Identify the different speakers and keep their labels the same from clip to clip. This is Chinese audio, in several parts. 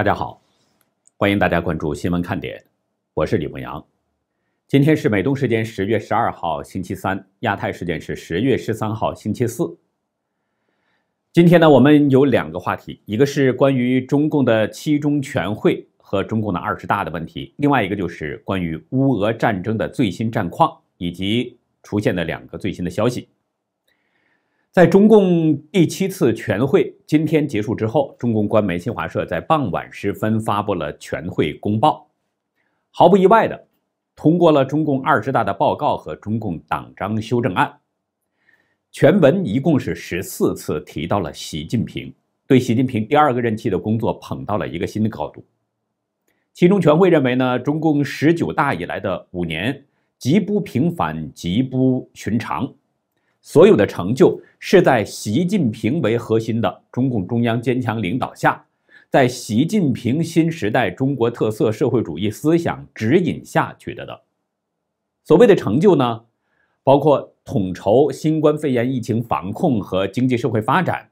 Speaker 1: 大家好，欢迎大家关注新闻看点，我是李梦阳。今天是美东时间十月十二号星期三，亚太时间是十月十三号星期四。今天呢，我们有两个话题，一个是关于中共的七中全会和中共的二十大的问题，另外一个就是关于乌俄战争的最新战况以及出现的两个最新的消息。在中共第七次全会今天结束之后，中共官媒新华社在傍晚时分发布了全会公报，毫不意外的通过了中共二十大的报告和中共党章修正案。全文一共是十四次提到了习近平，对习近平第二个任期的工作捧到了一个新的高度。其中全会认为呢，中共十九大以来的五年极不平凡，极不寻常。所有的成就是在习近平为核心的中共中央坚强领导下，在习近平新时代中国特色社会主义思想指引下取得的。所谓的成就呢，包括统筹新冠肺炎疫情防控和经济社会发展，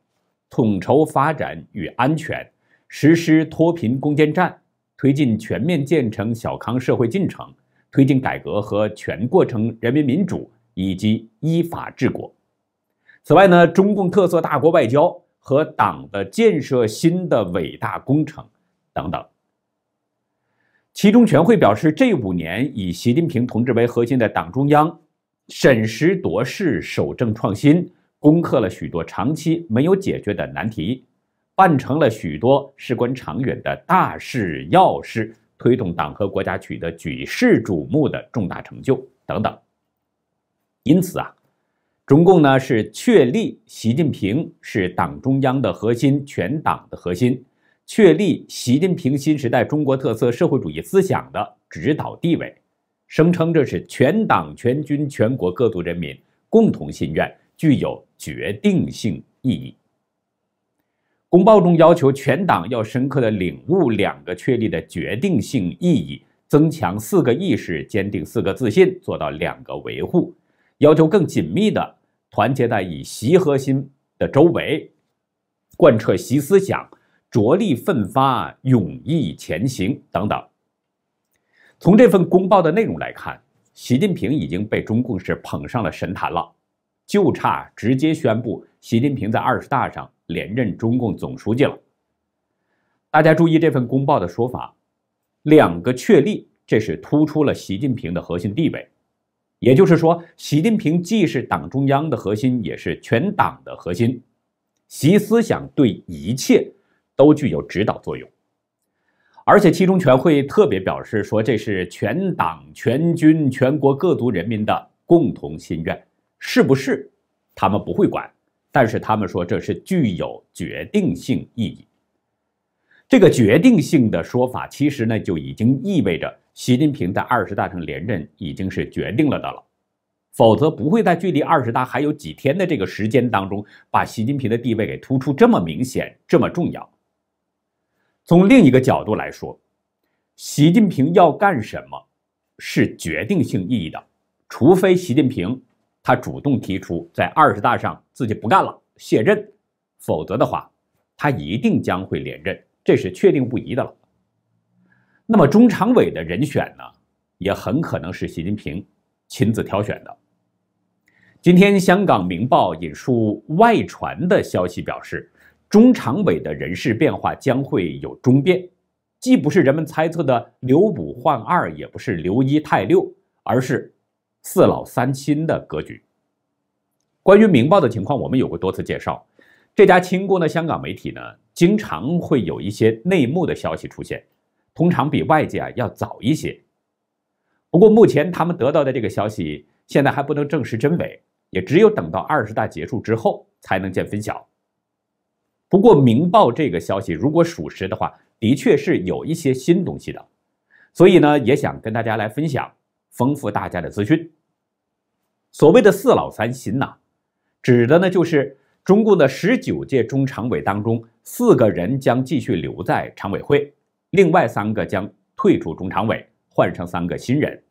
Speaker 1: 统筹发展与安全，实施脱贫攻坚战，推进全面建成小康社会进程，推进改革和全过程人民民主。以及依法治国。此外呢，中共特色大国外交和党的建设新的伟大工程等等。其中全会表示，这五年以习近平同志为核心的党中央审时度势、守正创新，攻克了许多长期没有解决的难题，办成了许多事关长远的大事要事，推动党和国家取得举世瞩目的重大成就等等。因此啊，中共呢是确立习近平是党中央的核心、全党的核心，确立习近平新时代中国特色社会主义思想的指导地位，声称这是全党全军全国各族人民共同心愿，具有决定性意义。公报中要求全党要深刻地领悟两个确立的决定性意义，增强四个意识，坚定四个自信，做到两个维护。要求更紧密地团结在以习核心的周围，贯彻习思想，着力奋发，勇毅前行等等。从这份公报的内容来看，习近平已经被中共是捧上了神坛了，就差直接宣布习近平在二十大上连任中共总书记了。大家注意这份公报的说法，两个确立，这是突出了习近平的核心地位。也就是说，习近平既是党中央的核心，也是全党的核心，习思想对一切都具有指导作用。而且七中全会特别表示说，这是全党全军全国各族人民的共同心愿，是不是？他们不会管，但是他们说这是具有决定性意义。这个决定性的说法，其实呢就已经意味着。习近平在二十大上连任已经是决定了的了，否则不会在距离二十大还有几天的这个时间当中，把习近平的地位给突出这么明显、这么重要。从另一个角度来说，习近平要干什么，是决定性意义的。除非习近平他主动提出在二十大上自己不干了卸任，否则的话，他一定将会连任，这是确定不疑的了。那么，中常委的人选呢，也很可能是习近平亲自挑选的。今天，香港明报引述外传的消息表示，中常委的人事变化将会有中变，既不是人们猜测的刘五换二，也不是刘一太六，而是四老三亲的格局。关于明报的情况，我们有过多次介绍。这家清宫的香港媒体呢，经常会有一些内幕的消息出现。通常比外界啊要早一些，不过目前他们得到的这个消息现在还不能证实真伪，也只有等到二十大结束之后才能见分晓。不过《明报》这个消息如果属实的话，的确是有一些新东西的，所以呢也想跟大家来分享，丰富大家的资讯。所谓的“四老三新”呐，指的呢就是中共的十九届中常委当中四个人将继续留在常委会。另外三个将退出中常委，换上三个新人。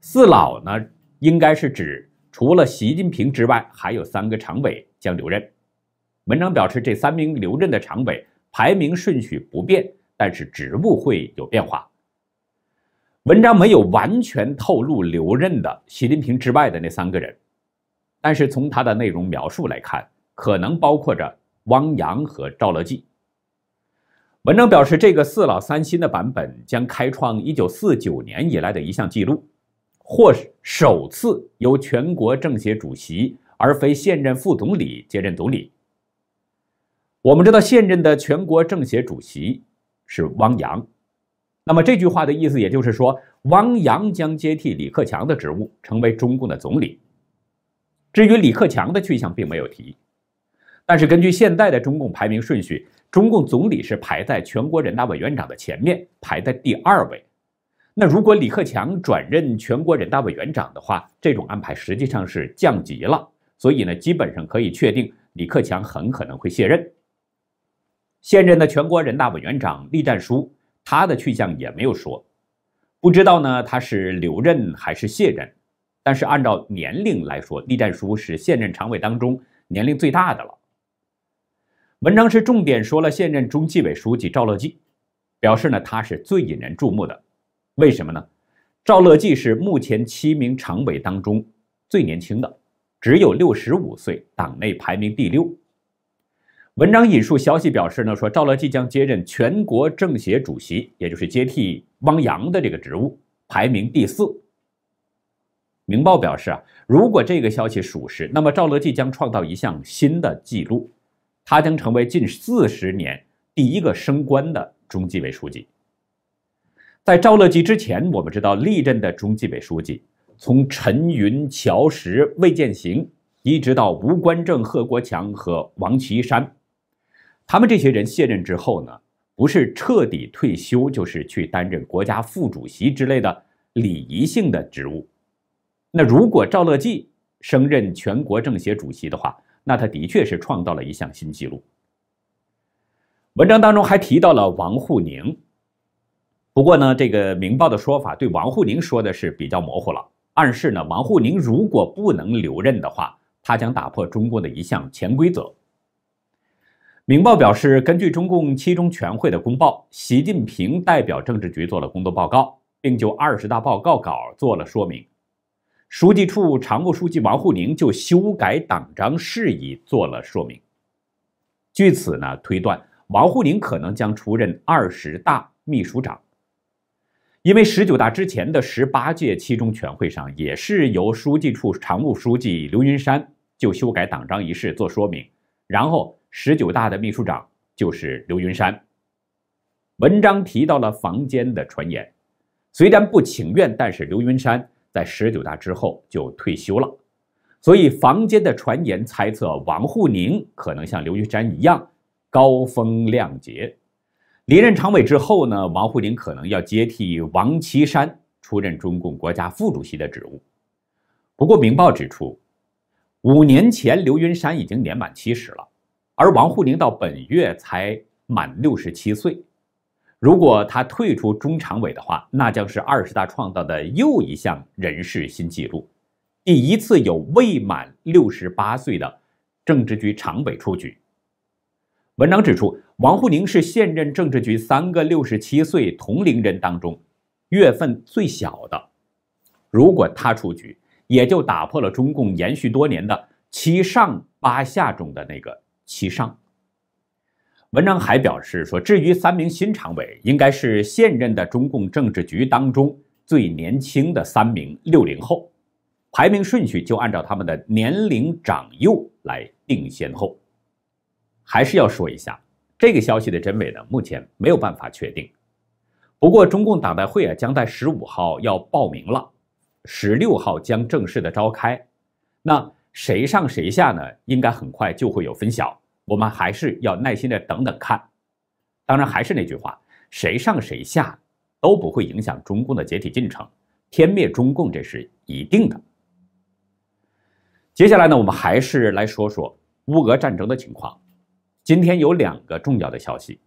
Speaker 1: 四老呢，应该是指除了习近平之外，还有三个常委将留任。文章表示，这三名留任的常委排名顺序不变，但是职务会有变化。文章没有完全透露留任的习近平之外的那三个人，但是从他的内容描述来看，可能包括着汪洋和赵乐际。文章表示，这个“四老三新”的版本将开创一九四九年以来的一项记录，或首次由全国政协主席而非现任副总理接任总理。我们知道，现任的全国政协主席是汪洋，那么这句话的意思也就是说，汪洋将接替李克强的职务，成为中共的总理。至于李克强的去向，并没有提。但是根据现在的中共排名顺序。中共总理是排在全国人大委员长的前面，排在第二位。那如果李克强转任全国人大委员长的话，这种安排实际上是降级了。所以呢，基本上可以确定李克强很可能会卸任。现任的全国人大委员长栗战书，他的去向也没有说，不知道呢他是留任还是卸任。但是按照年龄来说，栗战书是现任常委当中年龄最大的了。文章是重点说了，现任中纪委书记赵乐际，表示呢，他是最引人注目的，为什么呢？赵乐际是目前七名常委当中最年轻的，只有六十五岁，党内排名第六。文章引述消息表示呢，说赵乐际将接任全国政协主席，也就是接替汪洋的这个职务，排名第四。《明报》表示啊，如果这个消息属实，那么赵乐际将创造一项新的纪录。他将成为近四十年第一个升官的中纪委书记。在赵乐际之前，我们知道历任的中纪委书记，从陈云、乔石、魏建行，一直到吴官正、贺国强和王岐山，他们这些人卸任之后呢，不是彻底退休，就是去担任国家副主席之类的礼仪性的职务。那如果赵乐际升任全国政协主席的话，那他的确是创造了一项新纪录。文章当中还提到了王沪宁。不过呢，这个《明报》的说法对王沪宁说的是比较模糊了，暗示呢，王沪宁如果不能留任的话，他将打破中共的一项潜规则。《明报》表示，根据中共七中全会的公报，习近平代表政治局做了工作报告，并就二十大报告稿做了说明。书记处常务书记王沪宁就修改党章事宜做了说明。据此呢，推断王沪宁可能将出任二十大秘书长。因为十九大之前的十八届七中全会上，也是由书记处常务书记刘云山就修改党章一事做说明，然后十九大的秘书长就是刘云山。文章提到了坊间的传言，虽然不情愿，但是刘云山。在十九大之后就退休了，所以坊间的传言猜测王沪宁可能像刘云山一样高风亮节。离任常委之后呢，王沪宁可能要接替王岐山出任中共国家副主席的职务。不过，明报指出，五年前刘云山已经年满七十了，而王沪宁到本月才满六十七岁。如果他退出中常委的话，那将是二十大创造的又一项人事新纪录，第一次有未满六十八岁的政治局常委出局。文章指出，王沪宁是现任政治局三个六十七岁同龄人当中月份最小的。如果他出局，也就打破了中共延续多年的七上八下中的那个七上。文章还表示说，至于三名新常委，应该是现任的中共政治局当中最年轻的三名六零后，排名顺序就按照他们的年龄长幼来定先后。还是要说一下这个消息的真伪呢，目前没有办法确定。不过中共党代会啊，将在十五号要报名了，十六号将正式的召开。那谁上谁下呢？应该很快就会有分晓。我们还是要耐心的等等看，当然还是那句话，谁上谁下都不会影响中共的解体进程，天灭中共这是一定的。接下来呢，我们还是来说说乌俄战争的情况。今天有两个重要的消息，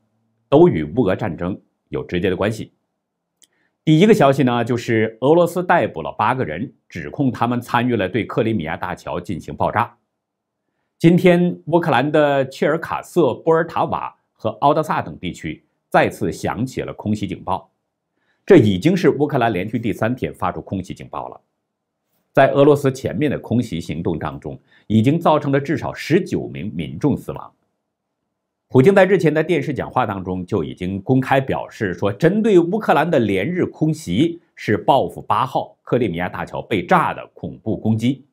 Speaker 1: 都与乌俄战争有直接的关系。第一个消息呢，就是俄罗斯逮捕了八个人，指控他们参与了对克里米亚大桥进行爆炸。今天，乌克兰的切尔卡瑟、波尔塔瓦和奥德萨等地区再次响起了空袭警报。这已经是乌克兰连续第三天发出空袭警报了。在俄罗斯前面的空袭行动当中，已经造成了至少十九名民众死亡。普京在日前的电视讲话当中就已经公开表示说，针对乌克兰的连日空袭是报复八号克里米亚大桥被炸的恐怖攻击。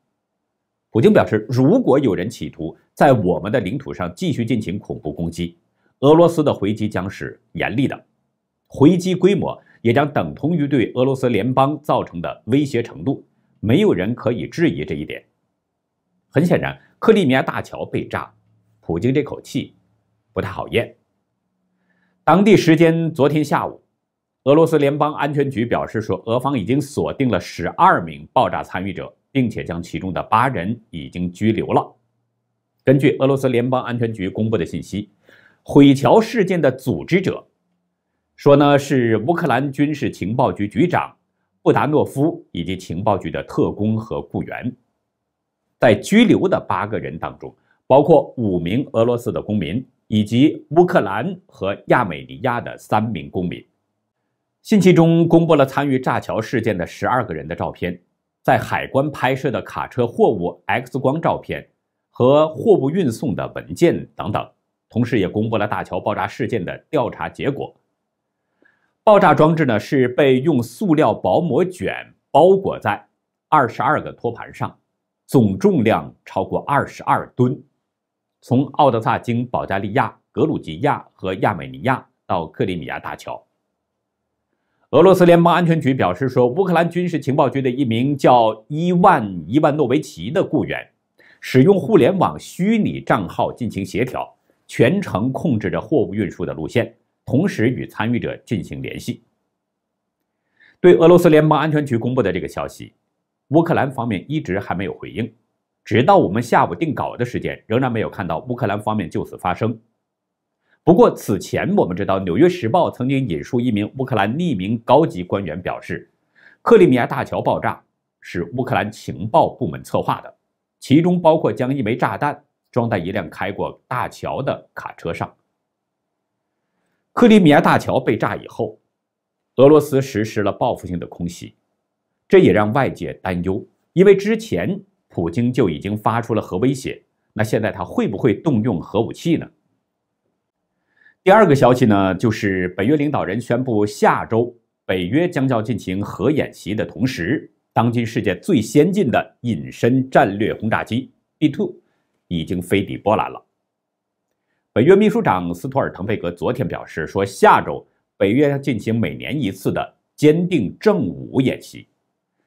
Speaker 1: 普京表示，如果有人企图在我们的领土上继续进行恐怖攻击，俄罗斯的回击将是严厉的，回击规模也将等同于对俄罗斯联邦造成的威胁程度，没有人可以质疑这一点。很显然，克里米亚大桥被炸，普京这口气不太好咽。当地时间昨天下午，俄罗斯联邦安全局表示说，俄方已经锁定了十二名爆炸参与者。并且将其中的八人已经拘留了。根据俄罗斯联邦安全局公布的信息，毁桥事件的组织者说呢是乌克兰军事情报局局长布达诺夫以及情报局的特工和雇员。在拘留的八个人当中，包括五名俄罗斯的公民以及乌克兰和亚美尼亚的三名公民。信息中公布了参与炸桥事件的十二个人的照片。在海关拍摄的卡车货物 X 光照片和货物运送的文件等等，同时也公布了大桥爆炸事件的调查结果。爆炸装置呢是被用塑料薄膜卷包裹在二十二个托盘上，总重量超过二十二吨，从奥德萨经保加利亚、格鲁吉亚和亚美尼亚到克里米亚大桥。俄罗斯联邦安全局表示说，乌克兰军事情报局的一名叫伊万·伊万诺维奇的雇员，使用互联网虚拟账号进行协调，全程控制着货物运输的路线，同时与参与者进行联系。对俄罗斯联邦安全局公布的这个消息，乌克兰方面一直还没有回应。直到我们下午定稿的时间，仍然没有看到乌克兰方面就此发声。不过，此前我们知道，《纽约时报》曾经引述一名乌克兰匿名高级官员表示，克里米亚大桥爆炸是乌克兰情报部门策划的，其中包括将一枚炸弹装在一辆开过大桥的卡车上。克里米亚大桥被炸以后，俄罗斯实施了报复性的空袭，这也让外界担忧，因为之前普京就已经发出了核威胁，那现在他会不会动用核武器呢？第二个消息呢，就是北约领导人宣布下周北约将要进行核演习的同时，当今世界最先进的隐身战略轰炸机 B2 已经飞抵波兰了。北约秘书长斯托尔滕贝格昨天表示说，下周北约要进行每年一次的坚定正午演习，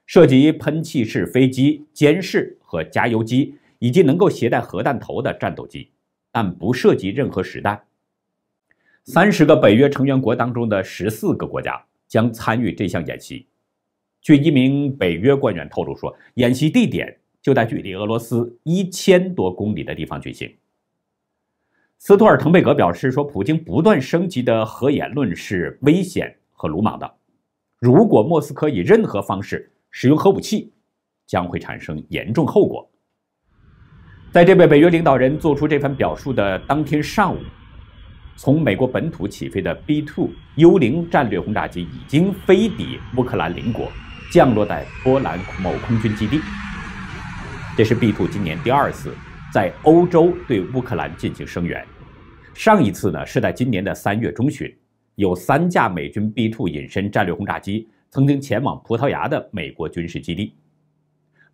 Speaker 1: 涉及喷气式飞机、监视和加油机，以及能够携带核弹头的战斗机，但不涉及任何实弹。三十个北约成员国当中的十四个国家将参与这项演习。据一名北约官员透露说，演习地点就在距离俄罗斯一千多公里的地方举行。斯托尔滕贝格表示说：“普京不断升级的核演论是危险和鲁莽的。如果莫斯科以任何方式使用核武器，将会产生严重后果。”在这位北约领导人做出这番表述的当天上午。从美国本土起飞的 B-2 幽灵战略轰炸机已经飞抵乌克兰邻国，降落在波兰某空军基地。这是 B-2 今年第二次在欧洲对乌克兰进行声援。上一次呢，是在今年的三月中旬，有三架美军 B-2 隐身战略轰炸机曾经前往葡萄牙的美国军事基地。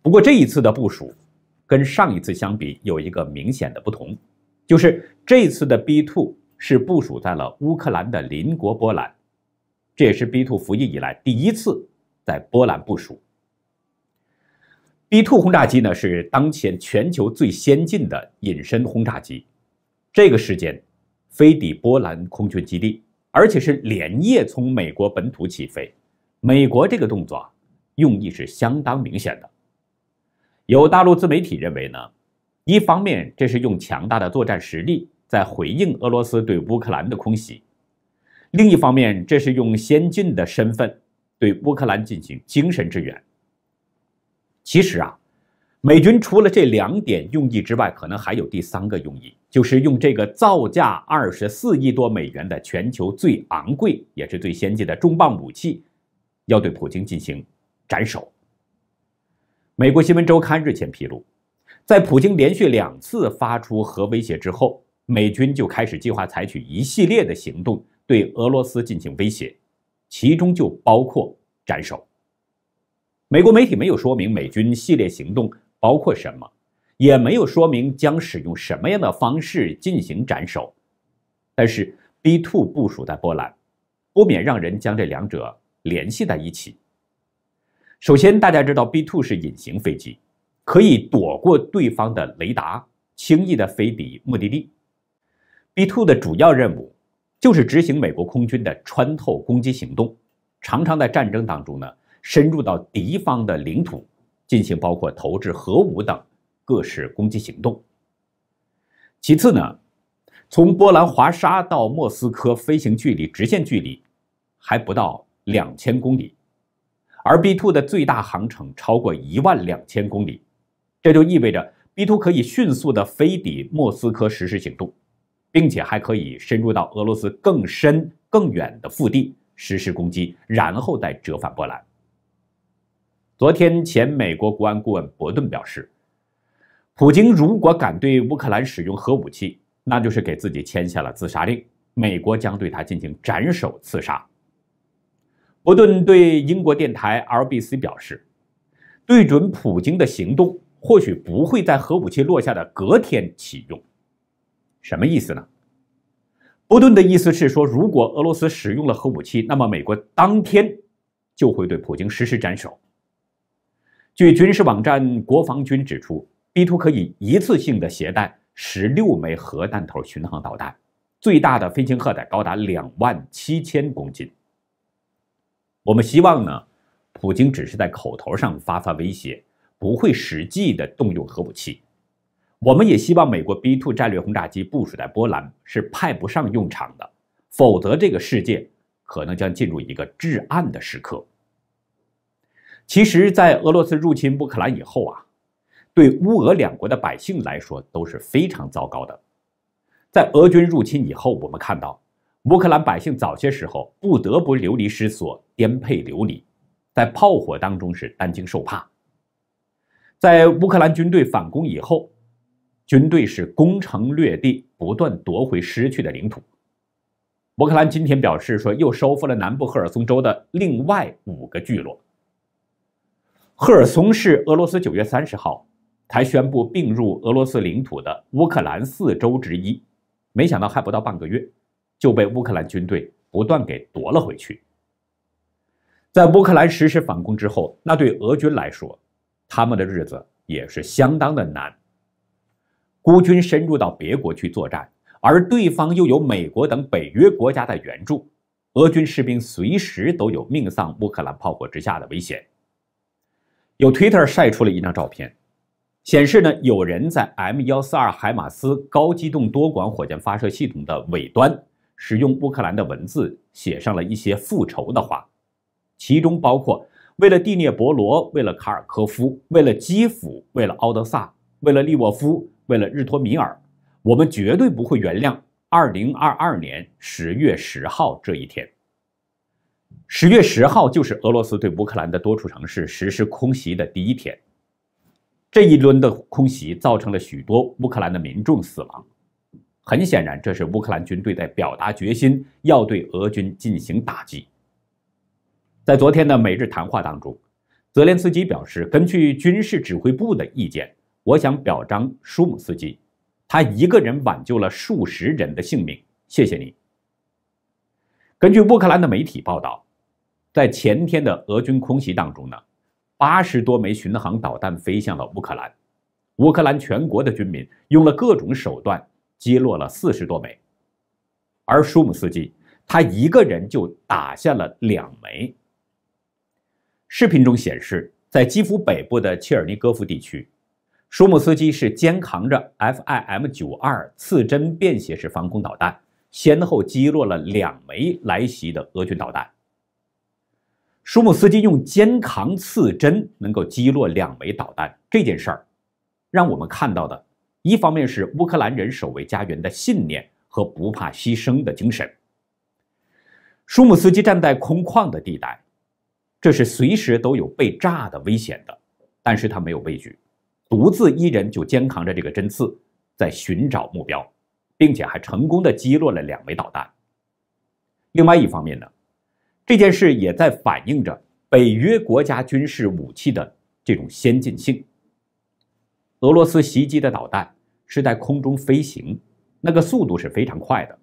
Speaker 1: 不过这一次的部署跟上一次相比有一个明显的不同，就是这次的 B-2。是部署在了乌克兰的邻国波兰，这也是 B2 服役以来第一次在波兰部署。B2 轰炸机呢是当前全球最先进的隐身轰炸机，这个时间飞抵波兰空军基地，而且是连夜从美国本土起飞。美国这个动作，用意是相当明显的。有大陆自媒体认为呢，一方面这是用强大的作战实力。在回应俄罗斯对乌克兰的空袭，另一方面，这是用先进的身份对乌克兰进行精神支援。其实啊，美军除了这两点用意之外，可能还有第三个用意，就是用这个造价二十四亿多美元的全球最昂贵也是最先进的重磅武器，要对普京进行斩首。美国新闻周刊日前披露，在普京连续两次发出核威胁之后。美军就开始计划采取一系列的行动，对俄罗斯进行威胁，其中就包括斩首。美国媒体没有说明美军系列行动包括什么，也没有说明将使用什么样的方式进行斩首。但是 B2 部署在波兰，不免让人将这两者联系在一起。首先，大家知道 B2 是隐形飞机，可以躲过对方的雷达，轻易的飞抵目的地。B2 的主要任务就是执行美国空军的穿透攻击行动，常常在战争当中呢深入到敌方的领土，进行包括投掷核武等各式攻击行动。其次呢，从波兰华沙到莫斯科飞行距离直线距离还不到两千公里，而 B2 的最大航程超过一万两千公里，这就意味着 B2 可以迅速的飞抵莫斯科实施行动。并且还可以深入到俄罗斯更深更远的腹地实施攻击，然后再折返波兰。昨天，前美国国安顾问伯顿表示，普京如果敢对乌克兰使用核武器，那就是给自己签下了自杀令，美国将对他进行斩首刺杀。伯顿对英国电台 RBC 表示，对准普京的行动或许不会在核武器落下的隔天启用。什么意思呢？波顿的意思是说，如果俄罗斯使用了核武器，那么美国当天就会对普京实施斩首。据军事网站国防军指出，B Two 可以一次性的携带十六枚核弹头巡航导弹，最大的飞行荷载高达两万七千公斤。我们希望呢，普京只是在口头上发发威胁，不会实际的动用核武器。我们也希望美国 B2 战略轰炸机部署在波兰是派不上用场的，否则这个世界可能将进入一个至暗的时刻。其实，在俄罗斯入侵乌克兰以后啊，对乌俄两国的百姓来说都是非常糟糕的。在俄军入侵以后，我们看到乌克兰百姓早些时候不得不流离失所、颠沛流离，在炮火当中是担惊受怕。在乌克兰军队反攻以后，军队是攻城略地，不断夺回失去的领土。乌克兰今天表示说，又收复了南部赫尔松州的另外五个聚落。赫尔松是俄罗斯九月三十号才宣布并入俄罗斯领土的乌克兰四州之一，没想到还不到半个月，就被乌克兰军队不断给夺了回去。在乌克兰实施反攻之后，那对俄军来说，他们的日子也是相当的难。孤军深入到别国去作战，而对方又有美国等北约国家的援助，俄军士兵随时都有命丧乌克兰炮火之下的危险。有 Twitter 晒出了一张照片，显示呢有人在 M 幺四二海马斯高机动多管火箭发射系统的尾端，使用乌克兰的文字写上了一些复仇的话，其中包括为了第聂伯罗，为了卡尔科夫，为了基辅，为了敖德萨，为了利沃夫。为了日托米尔，我们绝对不会原谅。二零二二年十月十号这一天，十月十号就是俄罗斯对乌克兰的多处城市实施空袭的第一天。这一轮的空袭造成了许多乌克兰的民众死亡。很显然，这是乌克兰军队在表达决心，要对俄军进行打击。在昨天的每日谈话当中，泽连斯基表示，根据军事指挥部的意见。我想表彰舒姆斯基，他一个人挽救了数十人的性命。谢谢你。根据乌克兰的媒体报道，在前天的俄军空袭当中呢，八十多枚巡航导弹飞向了乌克兰，乌克兰全国的军民用了各种手段击落了四十多枚，而舒姆斯基他一个人就打下了两枚。视频中显示，在基辅北部的切尔尼戈夫地区。舒姆斯基是肩扛着 FIM-92 刺针便携式防空导弹，先后击落了两枚来袭的俄军导弹。舒姆斯基用肩扛刺针能够击落两枚导弹这件事儿，让我们看到的，一方面是乌克兰人守卫家园的信念和不怕牺牲的精神。舒姆斯基站在空旷的地带，这是随时都有被炸的危险的，但是他没有畏惧。独自一人就肩扛着这个针刺，在寻找目标，并且还成功的击落了两枚导弹。另外一方面呢，这件事也在反映着北约国家军事武器的这种先进性。俄罗斯袭击的导弹是在空中飞行，那个速度是非常快的，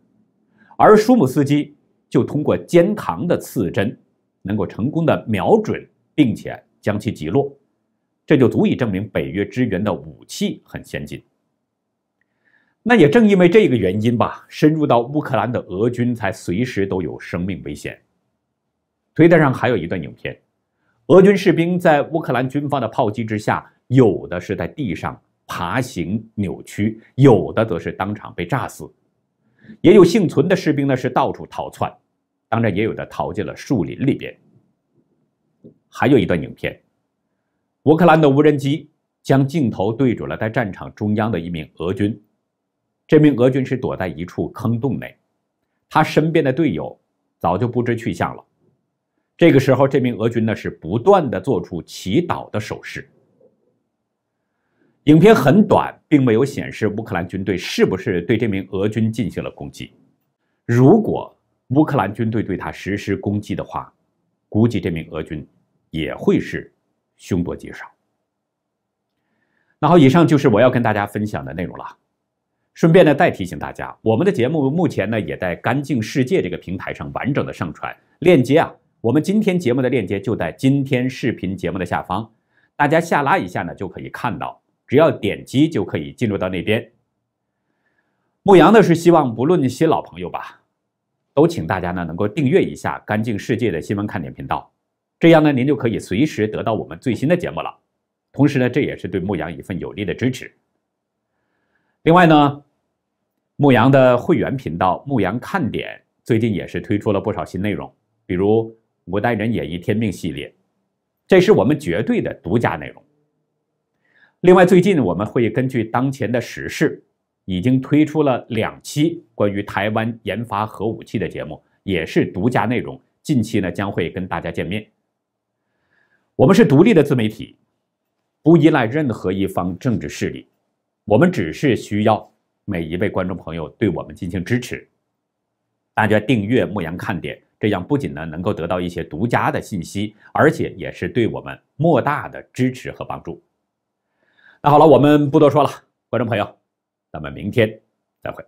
Speaker 1: 而舒姆斯基就通过肩扛的刺针，能够成功的瞄准并且将其击落。这就足以证明北约支援的武器很先进。那也正因为这个原因吧，深入到乌克兰的俄军才随时都有生命危险。推特上还有一段影片，俄军士兵在乌克兰军方的炮击之下，有的是在地上爬行扭曲，有的则是当场被炸死，也有幸存的士兵呢是到处逃窜，当然也有的逃进了树林里边。还有一段影片。乌克兰的无人机将镜头对准了在战场中央的一名俄军，这名俄军是躲在一处坑洞内，他身边的队友早就不知去向了。这个时候，这名俄军呢是不断的做出祈祷的手势。影片很短，并没有显示乌克兰军队是不是对这名俄军进行了攻击。如果乌克兰军队对他实施攻击的话，估计这名俄军也会是。凶多吉少。那好，以上就是我要跟大家分享的内容了。顺便呢，再提醒大家，我们的节目目前呢也在“干净世界”这个平台上完整的上传链接啊。我们今天节目的链接就在今天视频节目的下方，大家下拉一下呢就可以看到，只要点击就可以进入到那边。牧羊呢是希望不论新老朋友吧，都请大家呢能够订阅一下“干净世界”的新闻看点频道。这样呢，您就可以随时得到我们最新的节目了。同时呢，这也是对牧羊一份有力的支持。另外呢，牧羊的会员频道“牧羊看点”最近也是推出了不少新内容，比如五代人演绎《天命》系列，这是我们绝对的独家内容。另外，最近我们会根据当前的时事，已经推出了两期关于台湾研发核武器的节目，也是独家内容。近期呢，将会跟大家见面。我们是独立的自媒体，不依赖任何一方政治势力。我们只是需要每一位观众朋友对我们进行支持。大家订阅《墨言看点》，这样不仅呢能够得到一些独家的信息，而且也是对我们莫大的支持和帮助。那好了，我们不多说了，观众朋友，咱们明天再会。